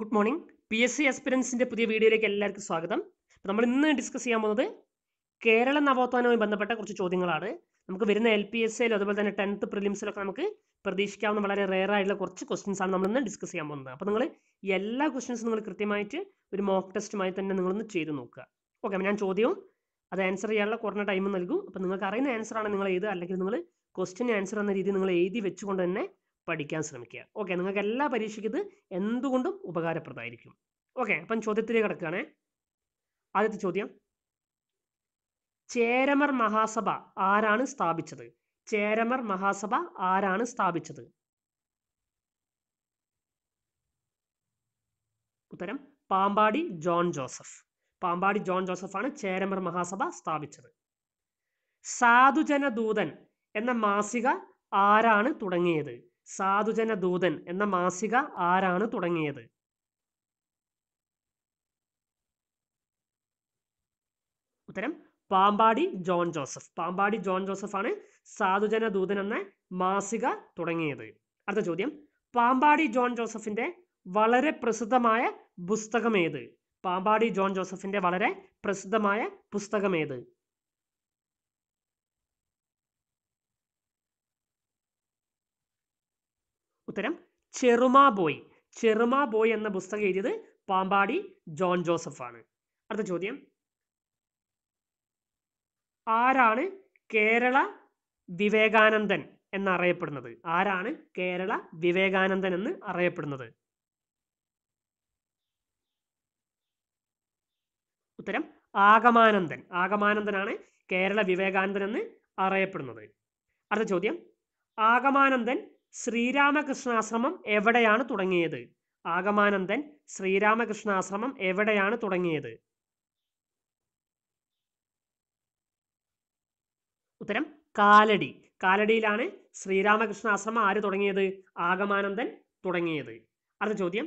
good morning P S C എക്സ്പീരിയൻസിന്റെ പുതിയ വീഡിയോയിലേക്ക് എല്ലാവർക്കും സ്വാഗതം നമ്മൾ ഇന്ന് ഡിസ്കസ് ചെയ്യാൻ പോകുന്നത് കേരള നവോത്ഥാനവുമായി ബന്ധപ്പെട്ട കുറച്ച് ചോദ്യങ്ങളാണ് നമുക്ക് വരുന്ന എൽ പി എസ് സിയിലും അതുപോലെ തന്നെ ടെൻത്ത് പ്രിലിംസിലൊക്കെ നമുക്ക് പ്രതീക്ഷിക്കാവുന്ന വളരെ റെയർ ആയിട്ടുള്ള കുറച്ച് ക്വസ്റ്റ്യൻസ് ആണ് നമ്മൾ ഇന്ന് ഡിസ്കസ് ചെയ്യാൻ പോകുന്നത് അപ്പോൾ നിങ്ങൾ എല്ലാ ക്വസ്റ്റ്യൻസും നിങ്ങൾ കൃത്യമായിട്ട് ഒരു മോക്ക് ടെസ്റ്റുമായി തന്നെ നിങ്ങളൊന്ന് ചെയ്ത് നോക്കുക ഓക്കെ അപ്പോൾ ഞാൻ ചോദ്യവും അത് ആൻസർ ചെയ്യാനുള്ള കുറഞ്ഞ ടൈം നൽകും അപ്പോൾ നിങ്ങൾക്ക് അറിയുന്ന ആൻസർ ആണ് നിങ്ങൾ എഴുതുക അല്ലെങ്കിൽ നിങ്ങൾ ക്വസ്റ്റ്യൻ ആൻസർ എന്ന രീതിയിൽ നിങ്ങൾ എഴുതി വെച്ചുകൊണ്ട് തന്നെ പഠിക്കാൻ ശ്രമിക്കുക ഓക്കെ നിങ്ങൾക്ക് എല്ലാ പരീക്ഷയ്ക്ക് ഇത് എന്തുകൊണ്ടും ഉപകാരപ്രദമായിരിക്കും ഓക്കെ അപ്പം ചോദ്യത്തിലേക്ക് കിടക്കുകയാണേ ആദ്യത്തെ ചോദ്യം ചേരമർ മഹാസഭ ആരാണ് സ്ഥാപിച്ചത് ചേരമർ മഹാസഭ ആരാണ് സ്ഥാപിച്ചത് ഉത്തരം പാമ്പാടി ജോൺ ജോസഫ് പാമ്പാടി ജോൺ ജോസഫാണ് ചേരമർ മഹാസഭ സ്ഥാപിച്ചത് സാധുജന ദൂതൻ എന്ന മാസിക ആരാണ് തുടങ്ങിയത് സാധുജന ദൂതൻ എന്ന മാസിക ആരാണ് തുടങ്ങിയത് ഉത്തരം പാമ്പാടി ജോൺ ജോസഫ് പാമ്പാടി ജോൺ ജോസഫ് ആണ് സാധുജന ദൂതൻ എന്ന മാസിക തുടങ്ങിയത് അടുത്ത ചോദ്യം പാമ്പാടി ജോൺ ജോസഫിന്റെ വളരെ പ്രസിദ്ധമായ പുസ്തകം ഏത് പാമ്പാടി ജോൺ ജോസഫിന്റെ വളരെ പ്രസിദ്ധമായ പുസ്തകം ഏത് ഉത്തരം ചെറുമാ ബോയ് ചെറുമാ ബോയ് എന്ന പുസ്തകം എഴുതിയത് പാമ്പാടി ജോൺ ജോസഫ് ആണ് അടുത്ത ചോദ്യം ആരാണ് കേരള വിവേകാനന്ദൻ എന്നറിയപ്പെടുന്നത് ആരാണ് കേരള വിവേകാനന്ദൻ എന്ന് അറിയപ്പെടുന്നത് ഉത്തരം ആഗമാനന്ദൻ ആഗമാനന്ദനാണ് കേരള വിവേകാനന്ദൻ എന്ന് അറിയപ്പെടുന്നത് അടുത്ത ചോദ്യം ആഗമാനന്ദൻ ശ്രീരാമകൃഷ്ണാശ്രമം എവിടെയാണ് തുടങ്ങിയത് ആഗമാനന്ദൻ ശ്രീരാമകൃഷ്ണാശ്രമം എവിടെയാണ് തുടങ്ങിയത് ഉത്തരം കാലടി കാലടിയിലാണ് ശ്രീരാമകൃഷ്ണാശ്രമം ആര് തുടങ്ങിയത് ആഗമാനന്ദൻ തുടങ്ങിയത് അടുത്ത ചോദ്യം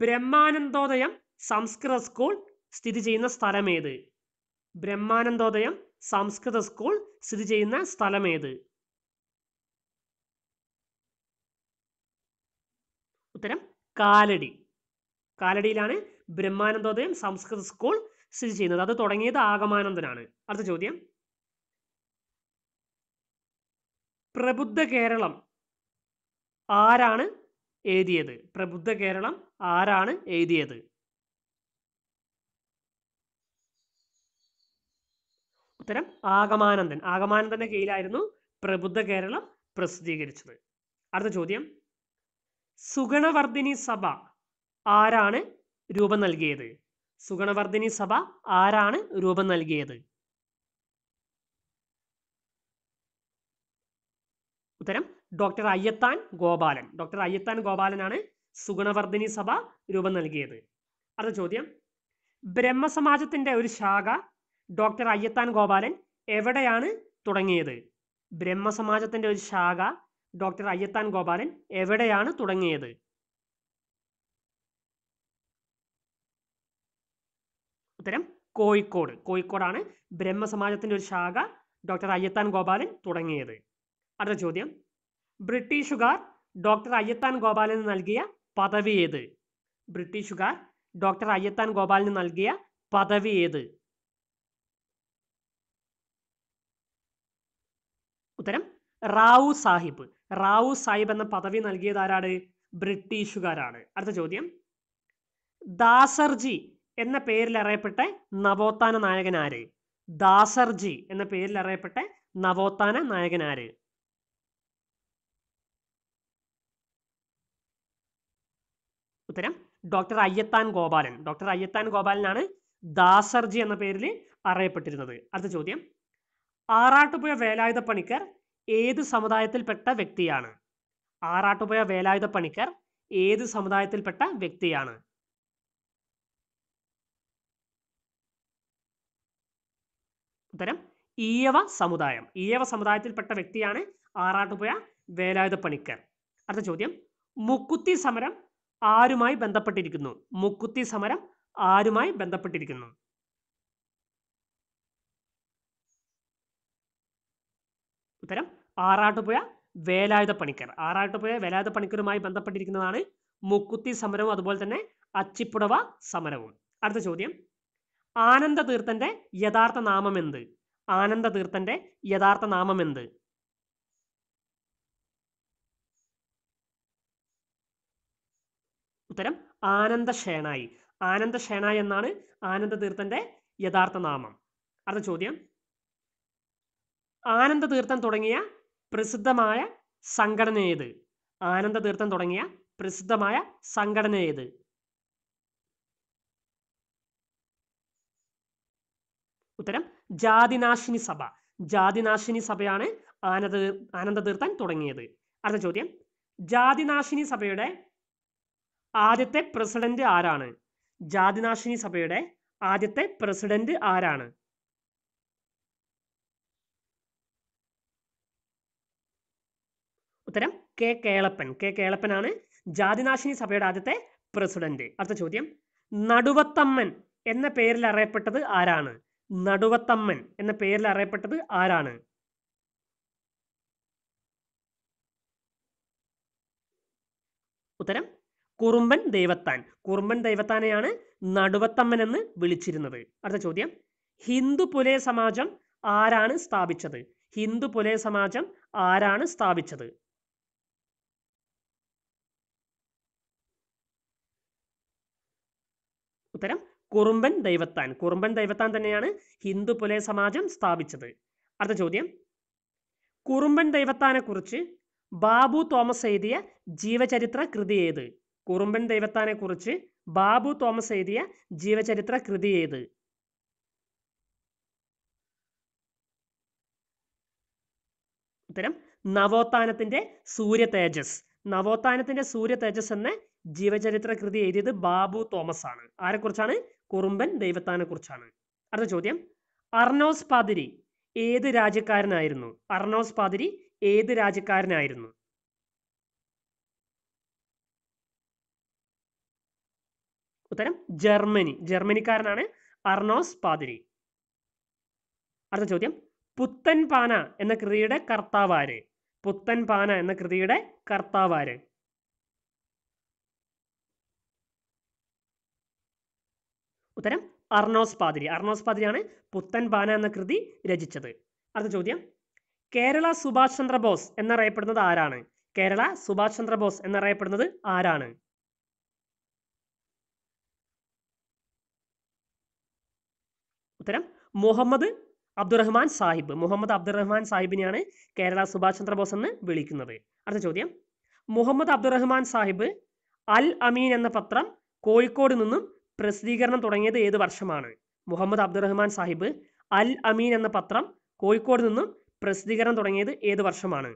ബ്രഹ്മാനന്ദോദയം സംസ്കൃത സ്കൂൾ സ്ഥിതി ചെയ്യുന്ന സ്ഥലമേത് ബ്രഹ്മാനന്ദോദയം സംസ്കൃത സ്കൂൾ സ്ഥിതി ചെയ്യുന്ന സ്ഥലമേത് ഉത്തരം കാലടി കാലടിയിലാണ് ബ്രഹ്മാനന്ദോദയം സംസ്കൃത സ്കൂൾ സ്ഥിതി ചെയ്യുന്നത് അത് തുടങ്ങിയത് ആഗമാനന്ദനാണ് അടുത്ത ചോദ്യം പ്രബുദ്ധ കേരളം ആരാണ് എഴുതിയത് പ്രബുദ്ധ കേരളം ആരാണ് എഴുതിയത് ഉത്തരം ആഗമാനന്ദൻ ആഗമാനന്ദന്റെ കീഴിലായിരുന്നു പ്രബുദ്ധ കേരളം പ്രസിദ്ധീകരിച്ചത് അടുത്ത ചോദ്യം സുഗണവർദ്ധിനി സഭ ആരാണ് രൂപം നൽകിയത് സുഗണവർദ്ധിനി സഭ ആരാണ് രൂപം നൽകിയത് ഉത്തരം ഡോക്ടർ അയ്യത്താൻ ഗോപാലൻ ഡോക്ടർ അയ്യത്താൻ ഗോപാലനാണ് സുഗണവർദ്ധിനി സഭ രൂപം നൽകിയത് അടുത്ത ചോദ്യം ബ്രഹ്മസമാജത്തിന്റെ ഒരു ശാഖ ഡോക്ടർ അയ്യത്താൻ ഗോപാലൻ എവിടെയാണ് തുടങ്ങിയത് ബ്രഹ്മസമാജത്തിന്റെ ഒരു ശാഖ ഡോക്ടർ അയ്യത്താൻ ഗോപാലൻ എവിടെയാണ് തുടങ്ങിയത് ഉത്തരം കോഴിക്കോട് കോഴിക്കോടാണ് ബ്രഹ്മസമാജത്തിന്റെ ഒരു ശാഖ ഡോക്ടർ അയ്യത്താൻ ഗോപാലൻ തുടങ്ങിയത് അടുത്ത ചോദ്യം ബ്രിട്ടീഷുകാർ ഡോക്ടർ അയ്യത്താൻ ഗോപാലന് നൽകിയ പദവി ഏത് ബ്രിട്ടീഷുകാർ ഡോക്ടർ അയ്യത്താൻ ഗോപാലിന് നൽകിയ പദവി ഏത് ഉത്തരം റാവു സാഹിബ് റാവു സാഹിബ് എന്ന പദവി നൽകിയത് ആരാണ് ബ്രിട്ടീഷുകാരാണ് അടുത്ത ചോദ്യം ദാസർജി എന്ന പേരിൽ അറിയപ്പെട്ട നവോത്ഥാന നായകൻ ആര് ദാസർജി എന്ന പേരിൽ അറിയപ്പെട്ട നവോത്ഥാന നായകൻ ആര് ഉത്തരം ഡോക്ടർ അയ്യത്താൻ ഗോപാലൻ ഡോക്ടർ അയ്യത്താൻ ഗോപാലനാണ് ദാസർജി എന്ന പേരിൽ അറിയപ്പെട്ടിരുന്നത് അടുത്ത ചോദ്യം ആറാട്ടുപുഴ വേലായുധ പണിക്കർ ഏത് സമുദായത്തിൽപ്പെട്ട വ്യക്തിയാണ് ആറാട്ടുപുഴ വേലായുധ പണിക്കർ ഏത് സമുദായത്തിൽപ്പെട്ട വ്യക്തിയാണ് ഉത്തരം ഈയവ സമുദായം ഈയവ സമുദായത്തിൽപ്പെട്ട വ്യക്തിയാണ് ആറാട്ടുപുഴ വേലായുധ പണിക്കർ അടുത്ത ചോദ്യം മുക്കുത്തി സമരം ആരുമായി ബന്ധപ്പെട്ടിരിക്കുന്നു മുക്കുത്തി സമരം ആരുമായി ബന്ധപ്പെട്ടിരിക്കുന്നു ഉത്തരം ആറാട്ടുപുഴ വേലായുധ പണിക്കർ ആറാട്ടുപുഴ വേലായുധ പണിക്കരുമായി ബന്ധപ്പെട്ടിരിക്കുന്നതാണ് മുക്കുത്തി സമരവും അതുപോലെ തന്നെ അച്ചിപ്പുടവ സമരവും അടുത്ത ചോദ്യം ആനന്ദ തീർത്ഥന്റെ യഥാർത്ഥ നാമം എന്ത് ആനന്ദ തീർത്ഥന്റെ യഥാർത്ഥ നാമം എന്ത് ഉത്തരം ആനന്ദ ഷേണായി ആനന്ദ ഷേണായി എന്നാണ് ആനന്ദ തീർത്ഥന്റെ യഥാർത്ഥ നാമം അടുത്ത ചോദ്യം ആനന്ദ തീർത്ഥം തുടങ്ങിയ പ്രസിദ്ധമായ സംഘടന ഏത് ആനന്ദതീർത്ഥം തുടങ്ങിയ പ്രസിദ്ധമായ സംഘടന ഏത് ഉത്തരം ജാതിനാശിനി സഭ ജാതിനാശിനി സഭയാണ് ആനന്ദ ആനന്ദതീർത്ഥൻ തുടങ്ങിയത് അടുത്ത ചോദ്യം ജാതിനാശിനി സഭയുടെ ആദ്യത്തെ പ്രസിഡന്റ് ആരാണ് ജാതിനാശിനി സഭയുടെ ആദ്യത്തെ പ്രസിഡന്റ് ആരാണ് ഉത്തരം കെ കേളപ്പൻ കെ കേളപ്പനാണ് ജാതിനാശിനി സഭയുടെ ആദ്യത്തെ പ്രസിഡന്റ് അടുത്ത ചോദ്യം നടുവത്തമ്മൻ എന്ന പേരിൽ അറിയപ്പെട്ടത് ആരാണ് നടുവത്തമ്മൻ എന്ന പേരിൽ അറിയപ്പെട്ടത് ആരാണ് ഉത്തരം കുറുമ്പൻ ദൈവത്താൻ കുറുമ്പൻ ദൈവത്താനെയാണ് നടുവത്തമ്മൻ എന്ന് വിളിച്ചിരുന്നത് അടുത്ത ചോദ്യം ഹിന്ദു പുലയ സമാജം ആരാണ് സ്ഥാപിച്ചത് ഹിന്ദു പുലയ സമാജം ആരാണ് സ്ഥാപിച്ചത് ഉത്തരം കുറുമ്പൻ ദൈവത്താൻ കുറുമ്പൻ ദൈവത്താൻ തന്നെയാണ് ഹിന്ദു പുലയ സമാജം സ്ഥാപിച്ചത് അടുത്ത ചോദ്യം കുറുമ്പൻ ദൈവത്താനെക്കുറിച്ച് ബാബു തോമസ് എഴുതിയ ജീവചരിത്ര കൃതി ഏത് കുറുമ്പൻ ദൈവത്താനെക്കുറിച്ച് ബാബു തോമസ് എഴുതിയ ജീവചരിത്ര കൃതി ഏത് ഉത്തരം നവോത്ഥാനത്തിന്റെ സൂര്യ തേജസ് നവോത്ഥാനത്തിന്റെ സൂര്യ തേജസ് എന്ന ജീവചരിത്ര കൃതി എഴുതിയത് ബാബു തോമസ് ആണ് ആരെക്കുറിച്ചാണ് കുറുമ്പൻ ദൈവത്താനെ കുറിച്ചാണ് അടുത്ത ചോദ്യം അർണോസ് പാതിരി ഏത് രാജ്യക്കാരനായിരുന്നു അർണോസ് പാതിരി ഏത് രാജ്യക്കാരനായിരുന്നു ഉത്തരം ജർമ്മനി ജർമ്മനിക്കാരനാണ് അർണോസ് പാതിരി അടുത്ത ചോദ്യം പുത്തൻ പാന എന്ന കൃതിയുടെ കർത്താവാര് പുത്തൻ പാന എന്ന കൃതിയുടെ കർത്താവാര് ഉത്തരം അർണോസ് പാതിരി അർണോസ് പാതിരിയാണ് പുത്തൻ പാന എന്ന കൃതി രചിച്ചത് അടുത്ത ചോദ്യം കേരള സുഭാഷ് ചന്ദ്രബോസ് എന്നറിയപ്പെടുന്നത് ആരാണ് കേരള സുഭാഷ് ചന്ദ്രബോസ് എന്നറിയപ്പെടുന്നത് ആരാണ് ഉത്തരം മുഹമ്മദ് അബ്ദുറഹ്മാൻ സാഹിബ് മുഹമ്മദ് അബ്ദുറഹ്മാൻ സാഹിബിനെയാണ് കേരള സുഭാഷ് ചന്ദ്രബോസ് എന്ന് വിളിക്കുന്നത് അടുത്ത ചോദ്യം മുഹമ്മദ് അബ്ദുറഹ്മാൻ സാഹിബ് അൽ അമീൻ എന്ന പത്രം കോഴിക്കോട് നിന്നും പ്രസിദ്ധീകരണം തുടങ്ങിയത് ഏത് വർഷമാണ് മുഹമ്മദ് അബ്ദുറഹ്മാൻ സാഹിബ് അൽ അമീൻ എന്ന പത്രം കോഴിക്കോട് നിന്നും പ്രസിദ്ധീകരണം തുടങ്ങിയത് ഏത് വർഷമാണ്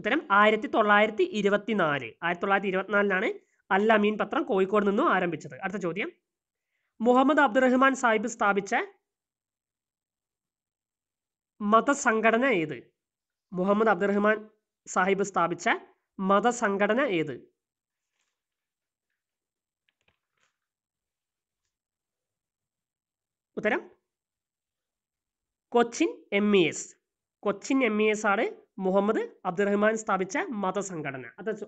ഉത്തരം ആയിരത്തി തൊള്ളായിരത്തി ഇരുപത്തിനാല് ആയിരത്തി തൊള്ളായിരത്തി ഇരുപത്തിനാലിലാണ് അൽ അമീൻ പത്രം കോഴിക്കോട് നിന്നും ആരംഭിച്ചത് അടുത്ത ചോദ്യം മുഹമ്മദ് അബ്ദുറഹ്മാൻ സാഹിബ് സ്ഥാപിച്ച മതസംഘടന ഏത് മുഹമ്മദ് അബ്ദുറഹ്മാൻ സാഹിബ് സ്ഥാപിച്ച മതസംഘടന ഏത് ഉത്തരം Cochin M E S Cochin M E S ആണ് മുഹമ്മദ് അബ്ദുറഹ്മാൻ സ്ഥാപിച്ച മതസംഘടന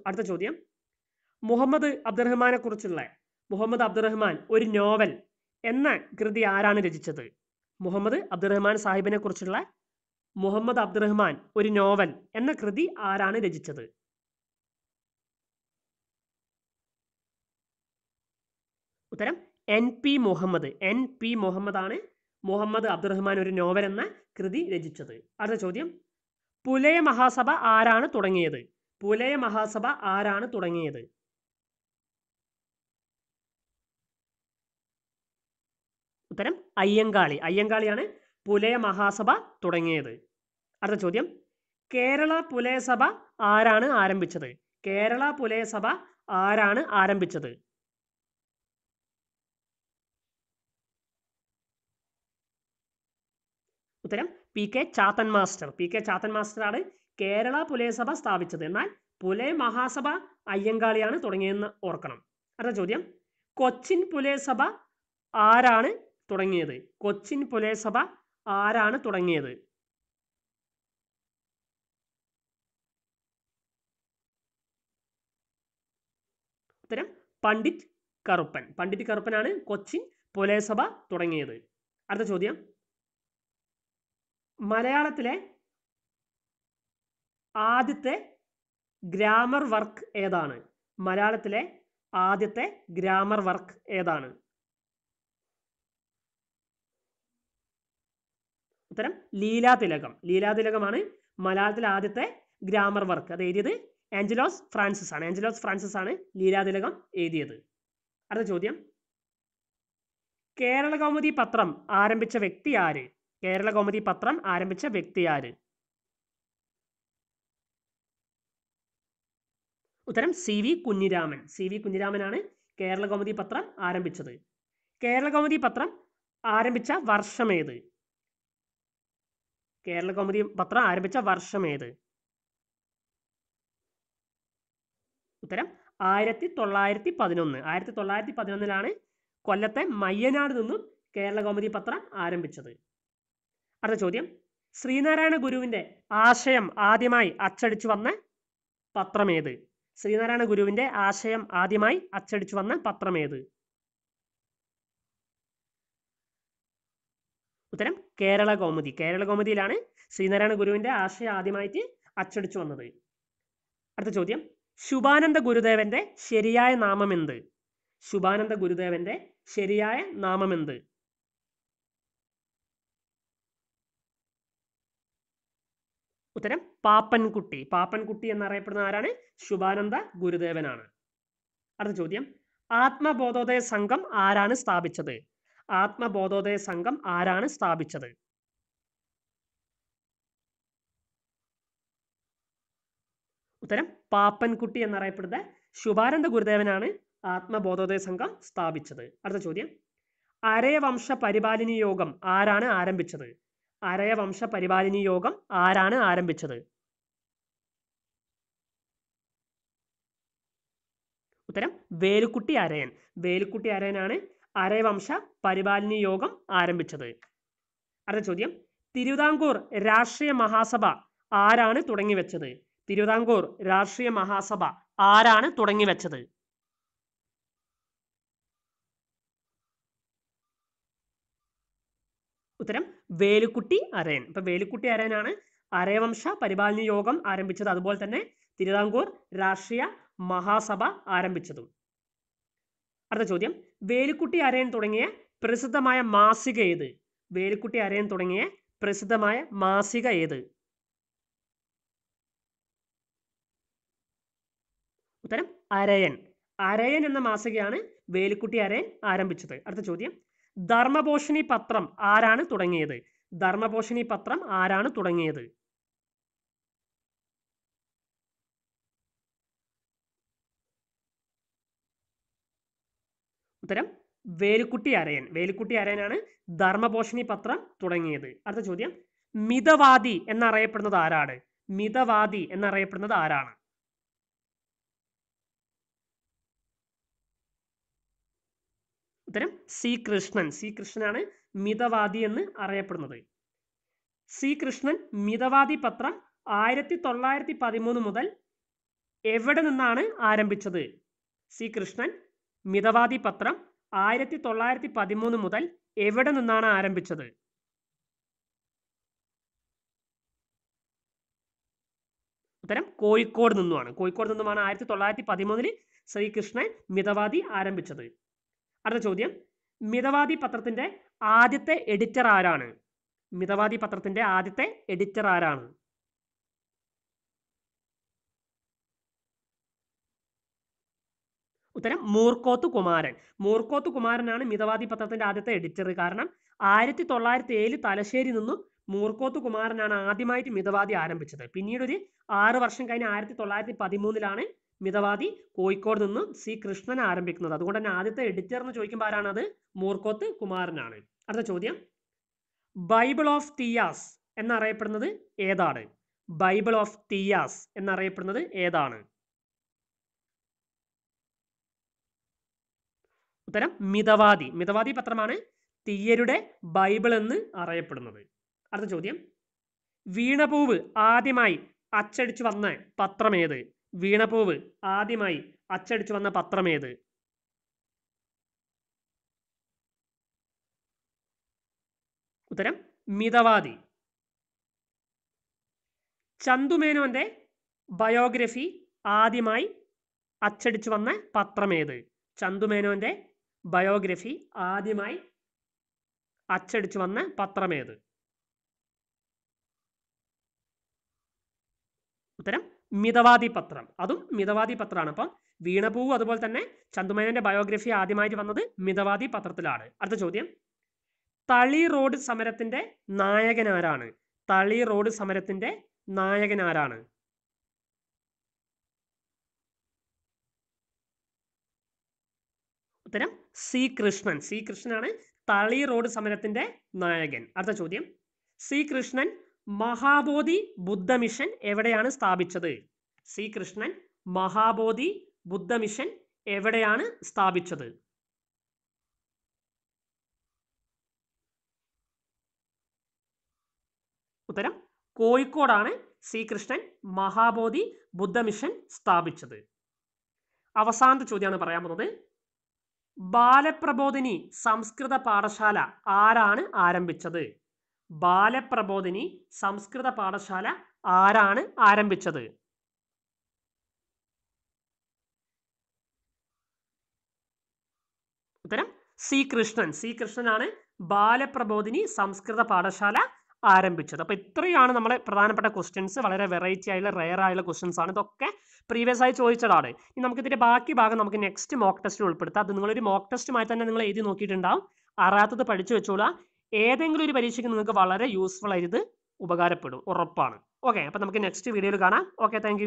അടുത്ത ചോദ്യം മുഹമ്മദ് അബ്ദുറഹ്മാനെ കുറിച്ചുള്ള മുഹമ്മദ് അബ്ദുറഹ്മാൻ ഒരു നോവൽ എന്ന കൃതി ആരാണ് രചിച്ചത് മുഹമ്മദ് അബ്ദുറഹ്മാൻ സാഹിബിനെ കുറിച്ചുള്ള മുഹമ്മദ് അബ്ദുറഹ്മാൻ ഒരു നോവൽ എന്ന കൃതി ആരാണ് രചിച്ചത് ഉത്തരം N P Muhammad N P Muhammad ആണ് മുഹമ്മദ് അബ്ദുറഹ്മാൻ ഒരു നോവൽ എന്ന കൃതി രചിച്ചത് അടുത്ത ചോദ്യം പുലയ മഹാസഭ ആരാണ് തുടങ്ങിയത് പുലയ മഹാസഭ ആരാണ് തുടങ്ങിയത് ഉത്തരം അയ്യങ്കാളി അയ്യങ്കാളിയാണ് പുലയ മഹാസഭ തുടങ്ങിയത് അടുത്ത ചോദ്യം കേരള പുലയസഭ ആരാണ് ആരംഭിച്ചത് കേരള പുലയസഭ ആരാണ് ആരംഭിച്ചത് ഉത്തരം P K Chathan master P K Chathan ആണ് കേരള പുലയസഭ സ്ഥാപിച്ചത് എന്നാൽ പുലയ മഹാസഭ അയ്യങ്കാളിയാണ് തുടങ്ങിയെന്ന് ഓർക്കണം അടുത്ത ചോദ്യം കൊച്ചിൻ പുലയസഭ ആരാണ് തുടങ്ങിയത് കൊച്ചിൻ പുലയസഭ ആരാണ് തുടങ്ങിയത് പണ്ഡിറ്റ് കറുപ്പൻ പണ്ഡിറ്റ് കറുപ്പനാണ് കൊച്ചിൻ പൊലേസഭ തുടങ്ങിയത് അടുത്ത ചോദ്യം മലയാളത്തിലെ ആദ്യത്തെ ഗ്രാമർ വർക്ക് ഏതാണ് മലയാളത്തിലെ ആദ്യത്തെ ഗ്രാമർ വർക്ക് ഏതാണ് ഉത്തരം ലീലാതിലകം ലീലാതിലകമാണ് മലയാളത്തിലെ ആദ്യത്തെ ഗ്രാമർ വർക്ക് അത് എഴുതിയത് ആഞ്ചലോസ് ഫ്രാൻസിസ് ആണ് ആഞ്ചലോസ് ഫ്രാൻസിസ് ആണ് ലീലാതിലകം എഴുതിയത് അടുത്ത ചോദ്യം കേരള കൗമുദി പത്രം ആരംഭിച്ച വ്യക്തി ആര് കേരള കൗമുദി പത്രം ആരംഭിച്ച വ്യക്തി ആര് ഉത്തരം C V Kunjiraman C V കുഞ്ഞിരാമനാണ് കേരള കൗമുദി പത്രം ആരംഭിച്ചത് കേരള കൗമുദി പത്രം ആരംഭിച്ച വർഷമേത് കേരള കൗമുദി പത്രം ആരംഭിച്ച വർഷമേത് ഉത്തരം ആയിരത്തി തൊള്ളായിരത്തി പതിനൊന്ന് ആയിരത്തി തൊള്ളായിരത്തി പതിനൊന്നിലാണ് കൊല്ലത്തെ മയ്യനാട് നിന്നും കേരള കൗമുദി പത്രം ആരംഭിച്ചത് അടുത്ത ചോദ്യം ശ്രീനാരായണ ഗുരുവിന്റെ ആശയം ആദ്യമായി അച്ചടിച്ചു വന്ന പത്രമേത് ശ്രീനാരായണ ഗുരുവിന്റെ ആശയം ആദ്യമായി അച്ചടിച്ചു വന്ന പത്രമേത് ഉത്തരം കേരള കൗമുദി കേരള കൗമുദിയിലാണ് ശ്രീനാരായണ ഗുരുവിന്റെ ആശയം ആദ്യമായിട്ട് അച്ചടിച്ചു വന്നത് അടുത്ത ചോദ്യം ശുഭാനന്ദ ഗുരുദേവന്റെ ശരിയായ നാമം എന്ത് ശുഭാനന്ദ ഗുരുദേവന്റെ ശരിയായ നാമം എന്ത് ഉത്തരം പാപ്പൻകുട്ടി പാപ്പൻകുട്ടി എന്നറിയപ്പെടുന്ന ആരാണ് ശുഭാനന്ദ ഗുരുദേവനാണ് അടുത്ത ചോദ്യം ആത്മബോധോദയ സംഘം ആരാണ് സ്ഥാപിച്ചത് ആത്മബോധോദയ സംഘം ആരാണ് സ്ഥാപിച്ചത് ഉത്തരം പാപ്പൻകുട്ടി എന്നറിയപ്പെടുന്ന ശുഭാനന്ദ ഗുരുദേവനാണ് ആത്മബോധോദയ സംഘം സ്ഥാപിച്ചത് അടുത്ത ചോദ്യം അരയവംശ പരിപാലിനി യോഗം ആരാണ് ആരംഭിച്ചത് അരയവംശ പരിപാലിനി യോഗം ആരാണ് ആരംഭിച്ചത് ഉത്തരം വേലുക്കുട്ടി അരയൻ വേലുക്കുട്ടി അരയനാണ് അരയവംശ പരിപാലിനി യോഗം ആരംഭിച്ചത് അടുത്ത ചോദ്യം തിരുവിതാംകൂർ രാഷ്ട്രീയ മഹാസഭ ആരാണ് തുടങ്ങി വെച്ചത് തിരുവിതാംകൂർ രാഷ്ട്രീയ മഹാസഭ ആരാണ് തുടങ്ങി വെച്ചത് ഉത്തരം വേലുക്കുട്ടി അരയൻ അപ്പൊ വേലുക്കുട്ടി അരയനാണ് അരയവംശ പരിപാലന യോഗം ആരംഭിച്ചത് അതുപോലെ തന്നെ തിരുവിതാംകൂർ രാഷ്ട്രീയ മഹാസഭ ആരംഭിച്ചതും അടുത്ത ചോദ്യം വേലുക്കുട്ടി അരയൻ തുടങ്ങിയ പ്രസിദ്ധമായ മാസിക ഏത് വേലുക്കുട്ടി അരയൻ തുടങ്ങിയ പ്രസിദ്ധമായ മാസിക ഏത് ഉത്തരം അരയൻ അരയൻ എന്ന മാസികയാണ് വേലിക്കുട്ടി അരയൻ ആരംഭിച്ചത് അടുത്ത ചോദ്യം ധർമ്മപോഷിണി പത്രം ആരാണ് തുടങ്ങിയത് ധർമ്മപോഷിണി പത്രം ആരാണ് തുടങ്ങിയത് ഉത്തരം വേലുക്കുട്ടി അരയൻ വേലുക്കുട്ടി അരയനാണ് ധർമ്മപോഷിണി പത്രം തുടങ്ങിയത് അടുത്ത ചോദ്യം മിതവാദി എന്നറിയപ്പെടുന്നത് ആരാണ് മിതവാദി എന്നറിയപ്പെടുന്നത് ആരാണ് ഉത്തരം സി കൃഷ്ണൻ സി കൃഷ്ണനാണ് മിതവാദി എന്ന് അറിയപ്പെടുന്നത് സി കൃഷ്ണൻ മിതവാദി പത്രം ആയിരത്തി തൊള്ളായിരത്തി പതിമൂന്ന് മുതൽ എവിടെ നിന്നാണ് ആരംഭിച്ചത് സി കൃഷ്ണൻ മിതവാദി പത്രം ആയിരത്തി തൊള്ളായിരത്തി പതിമൂന്ന് മുതൽ എവിടെ നിന്നാണ് ആരംഭിച്ചത് ഉത്തരം കോഴിക്കോട് നിന്നുമാണ് കോഴിക്കോട് നിന്നുമാണ് ആയിരത്തി തൊള്ളായിരത്തി പതിമൂന്നിൽ ശ്രീകൃഷ്ണൻ മിതവാദി ആരംഭിച്ചത് അടുത്ത ചോദ്യം മിതവാദി പത്രത്തിൻ്റെ ആദ്യത്തെ എഡിറ്റർ ആരാണ് മിതവാദി പത്രത്തിൻ്റെ ആദ്യത്തെ എഡിറ്റർ ആരാണ് ഉത്തരം മൂർക്കോത്ത് കുമാരൻ മൂർക്കോത്ത് കുമാരനാണ് മിതവാദി പത്രത്തിന്റെ ആദ്യത്തെ എഡിറ്റർ കാരണം ആയിരത്തി തൊള്ളായിരത്തി ഏഴ് തലശ്ശേരി നിന്നും മൂർക്കോത്ത് കുമാരനാണ് ആദ്യമായിട്ട് മിതവാദി ആരംഭിച്ചത് പിന്നീട് ഒരു ആറ് വർഷം കഴിഞ്ഞ് ആയിരത്തി തൊള്ളായിരത്തി പതിമൂന്നിലാണ് മിതവാദി കോഴിക്കോട് നിന്ന് സി കൃഷ്ണൻ ആരംഭിക്കുന്നത് അതുകൊണ്ട് തന്നെ ആദ്യത്തെ എഡിറ്റർ എന്ന് ചോദിക്കുമ്പോൾ ആരാണത് മൂർക്കോത്ത് കുമാരനാണ് അടുത്ത ചോദ്യം ബൈബിൾ ഓഫ് തിയാസ് എന്നറിയപ്പെടുന്നത് ഏതാണ് ബൈബിൾ ഓഫ് തിയാസ് എന്നറിയപ്പെടുന്നത് ഏതാണ് ഉത്തരം മിതവാദി മിതവാദി പത്രമാണ് തീയരുടെ ബൈബിൾ എന്ന് അറിയപ്പെടുന്നത് അടുത്ത ചോദ്യം വീണപൂവ് ആദ്യമായി അച്ചടിച്ചു വന്ന പത്രം ഏത് വീണപ്പൂവ് ആദ്യമായി അച്ചടിച്ചു വന്ന പത്രമേത് ഉത്തരം മിതവാദി ചന്തുമേനോന്റെ ബയോഗ്രഫി ആദ്യമായി അച്ചടിച്ചു വന്ന പത്രമേത് ചന്തുമേനോന്റെ ബയോഗ്രഫി ആദ്യമായി അച്ചടിച്ചു വന്ന പത്രമേത് ഉത്തരം മിതവാദി പത്രം അതും മിതവാദി പത്രമാണ് അപ്പം വീണപൂ അതുപോലെ തന്നെ ചന്ദുമേനന്റെ ബയോഗ്രഫി ആദ്യമായിട്ട് വന്നത് മിതവാദി പത്രത്തിലാണ് അടുത്ത ചോദ്യം തളി റോഡ് സമരത്തിന്റെ നായകൻ ആരാണ് തളി റോഡ് സമരത്തിന്റെ നായകൻ ആരാണ് ഉത്തരം സി കൃഷ്ണൻ സി കൃഷ്ണനാണ് തളി റോഡ് സമരത്തിന്റെ നായകൻ അടുത്ത ചോദ്യം സി കൃഷ്ണൻ മഹാബോധി ബുദ്ധ മിഷൻ എവിടെയാണ് സ്ഥാപിച്ചത് സി കൃഷ്ണൻ മഹാബോധി ബുദ്ധ മിഷൻ എവിടെയാണ് സ്ഥാപിച്ചത് ഉത്തരം കോഴിക്കോടാണ് സി കൃഷ്ണൻ മഹാബോധി ബുദ്ധ മിഷൻ സ്ഥാപിച്ചത് അവസാനത്തെ ചോദ്യമാണ് പറയാൻ പോകുന്നത് ബാലപ്രബോധിനി സംസ്കൃത പാഠശാല ആരാണ് ആരംഭിച്ചത് ബാലപ്രബോധിനി സംസ്കൃത പാഠശാല ആരാണ് ആരംഭിച്ചത് ഉത്തരം സി കൃഷ്ണൻ സി കൃഷ്ണനാണ് ബാലപ്രബോധിനി സംസ്കൃത പാഠശാല ആരംഭിച്ചത് അപ്പോൾ ഇത്രയാണ് നമ്മളെ പ്രധാനപ്പെട്ട ക്വസ്റ്റ്യൻസ് വളരെ വെറൈറ്റി ആയുള്ള റെയർ ആയുള്ള ക്വസ്റ്റ്യൻസ് ആണ് ഇതൊക്കെ പ്രീവിയസ് ആയി ചോദിച്ചതാണ് ഇനി നമുക്ക് ഇതിന്റെ ബാക്കി ഭാഗം നമുക്ക് നെക്സ്റ്റ് മോക്ക് ടെസ്റ്റിൽ ഉൾപ്പെടുത്താം അത് നിങ്ങളൊരു മോക്ക് ടെസ്റ്റുമായി തന്നെ നിങ്ങൾ എഴുതി നോക്കിയിട്ടുണ്ടാവും അറിയാത്തത് പഠിച്ചു വെച്ചോളാം ഏതെങ്കിലും ഒരു പരീക്ഷയ്ക്ക് നിങ്ങൾക്ക് വളരെ യൂസ്ഫുൾ ആയിട്ട് ഉപകാരപ്പെടും ഉറപ്പാണ് ഓക്കെ അപ്പം നമുക്ക് നെക്സ്റ്റ് വീഡിയോയിൽ കാണാം ഓക്കെ താങ്ക്